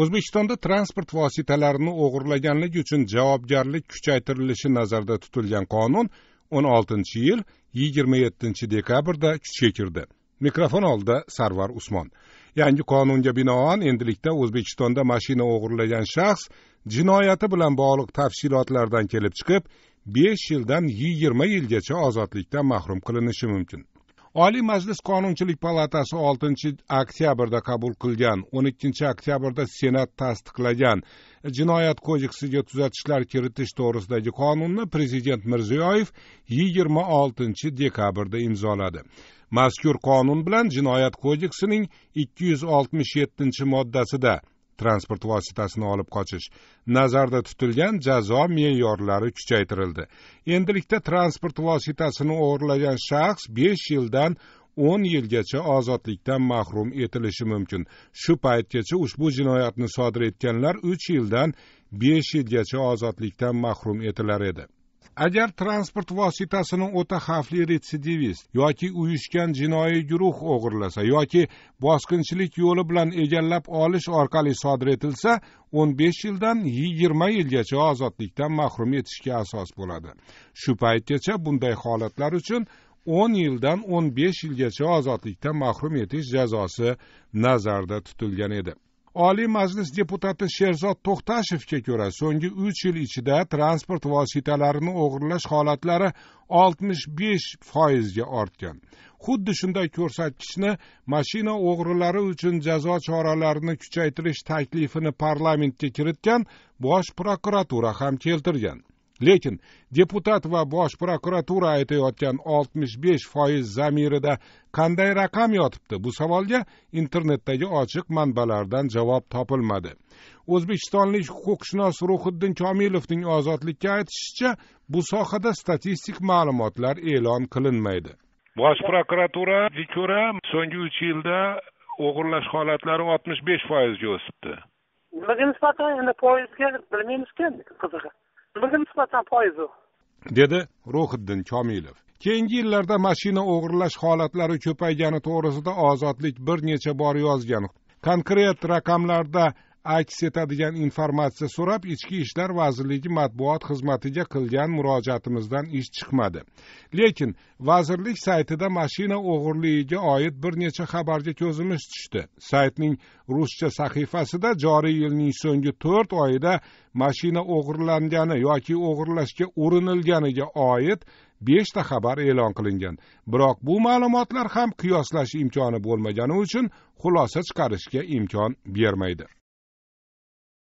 o'zbekistonda transport vositalarini o'g'irlaganlik uchun javobgarlik kuchaytirilishi nazarda tutilgan qonun o'n oltinchi yil yigirma yettinchi dekabrda kuchga kirdi mikrofon oldida sarvar usmon yangi qonunga binoan endilikda o'zbekistonda mashina o'g'irlagan shaxs jinoyati bilan bog'liq tafsilotlardan kelib chiqib besh yildan yigirma yilgacha ozodlikdan mahrum qilinishi mumkin oliy majlis qonunchilik palatasi oltinchi oktyabrda qabul qilgan o'n ikkinchi oktyabrda senat tasdiqlagan jinoyat kodeksiga tuzatishlar kiritish to'g'risidagi qonunni prezident mirziyoyev yigirma oltinchi dekabrda imzoladi mazkur qonun bilan jinoyat kodeksining ikki yuz oltmish yettinchi moddasida transport vositasini olib qochish nazarda tutilgan jazo me'yorlari kuchaytirildi endilikda transport vositasini o'g'irlagan shaxs besh yildan o'n yilgacha ozodlikdan mahrum etilishi mumkin shu paytgacha ushbu jinoyatni sodir etganlar uch yildan besh yilgacha ozodlikdan mahrum etilar edi agar transport vositasini o'ta xavfli retsidivist yoki uyushgan jinoiy guruh o'g'irlasa yoki bosqinchilik yo'li bilan egallab olish orqali sodir etilsa o'n besh yildan yigirma yilgacha ozodlikdan mahrum etishga asos bo'ladi shu paytgacha bunday holatlar uchun o'n yildan o'n besh yilgacha ozodlikdan mahrum etish jazosi nazarda tutilgan edi oliy majlis deputati sherzod to'xtashevga ko'ra so'nggi uch yil ichida transport vositalarini o'g'irlash holatlari oltmish besh foizga ortgan xuddi shunday ko'rsatkichni mashina o'g'rilari uchun jazo choralarini kuchaytirish taklifini parlamentga kiritgan bosh prokuratura ham keltirgan lekin deputat va bosh prokuratura aytayotgan oltmish besh foiz zamirida qanday raqam yotibdi bu savolga internetdagi ochiq manbalardan javob topilmadi o'zbekistonlik huquqshunos ruhiddin komilovning ozodlikka aytishicha bu sohada statistik ma'lumotlar e'lon qilinmaydi bosh prokuraturaga ko'ra so'nggi uch yilda o'g'irlash holatlari oltmish besh foizga o'sibdi nimaga nisbatan endi foizga bilmaymizku qizig'i bunga nisbatan foizu dedi ruhiddin komilov keyingi yillarda mashina o'g'irlash holatlari ko'paygani to'g'risida ozodlik bir necha bor yozgan konkret raqamlarda aks etadigan informatsiya so'rab ichki ishlar vazirligi matbuot xizmatiga qilgan murojaatimizdan ish chiqmadi lekin vazirlik saytida mashina o'g'irligiga oid bir necha xabarga ko'zimiz tushdi saytning ruscha sahifasida joriy yilning so'nggi to'rt oyida mashina o'g'irlangani yoki o'g'irlashga urinilganiga oid beshta xabar e'lon qilingan biroq bu ma'lumotlar ham qiyoslash imkoni bo'lmagani uchun xulosa chiqarishga imkon bermaydi